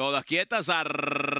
Todas quietas, ar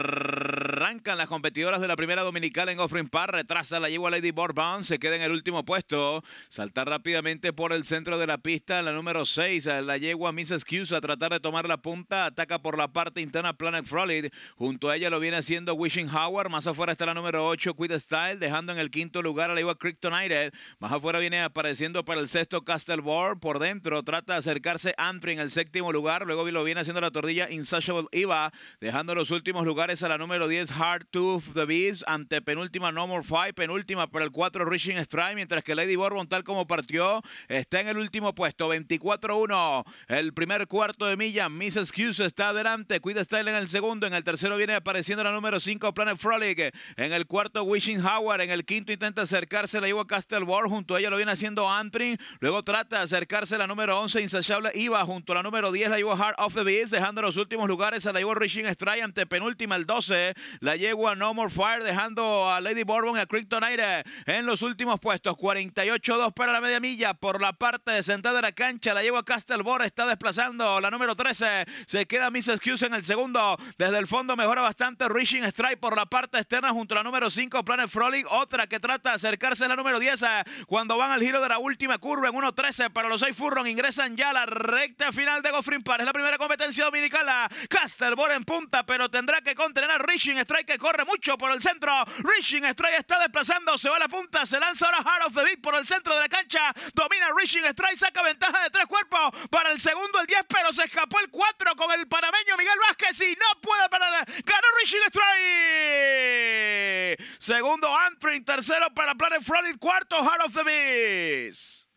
las competidoras de la primera dominical en Offering Par. Retrasa la yegua Lady bourbon Se queda en el último puesto. ...salta rápidamente por el centro de la pista. La número 6, la yegua Miss Excuse a tratar de tomar la punta. Ataca por la parte interna Planet Frolic. Junto a ella lo viene haciendo Wishing Howard. Más afuera está la número 8, Quid Style. Dejando en el quinto lugar a la yegua Kryptonite. Más afuera viene apareciendo para el sexto ...Castle Castleboard. Por dentro trata de acercarse Antry en el séptimo lugar. Luego lo viene haciendo la tordilla Insatiable Eva... Dejando los últimos lugares a la número 10, Hard Tooth the Beast, ante penúltima No More Five penúltima para el 4 Reaching Strike, mientras que Lady Bourbon, tal como partió, está en el último puesto, 24-1. El primer cuarto de milla, Miss Excuse está adelante, Cuida Style en el segundo, en el tercero viene apareciendo la número 5 Planet Frolic, en el cuarto Wishing Howard, en el quinto intenta acercarse la Castle Castleboard, junto a ella lo viene haciendo Antrin, luego trata de acercarse la número 11 Insatiable Iva, junto a la número 10 la Iowa Heart of the Beast, dejando los últimos lugares a la lleva Reaching Strike, ante penúltima el 12, la la yegua No More Fire dejando a Lady Bourbon y a Kryptonite en los últimos puestos. 48-2 para la media milla por la parte de sentada de la cancha. La yegua Castelbor está desplazando la número 13. Se queda Miss Excuse en el segundo. Desde el fondo mejora bastante Rishing Strike por la parte externa junto a la número 5 Planet Frolic. Otra que trata de acercarse a la número 10 cuando van al giro de la última curva en 1-13. para los 6 Furron. Ingresan ya a la recta final de Goffrin Park. Es la primera competencia dominicana. Castelbor en punta, pero tendrá que contener a Strike que corre mucho por el centro. Rishing Strike está desplazando, se va a la punta, se lanza ahora Hard of the Beat por el centro de la cancha. Domina Rishing Strike, saca ventaja de tres cuerpos para el segundo, el 10, pero se escapó el 4 con el panameño Miguel Vázquez y no puede parar. Ganó Rishing Strike. Segundo Antrim, tercero para Planet Frolic, cuarto Hard of the Beast.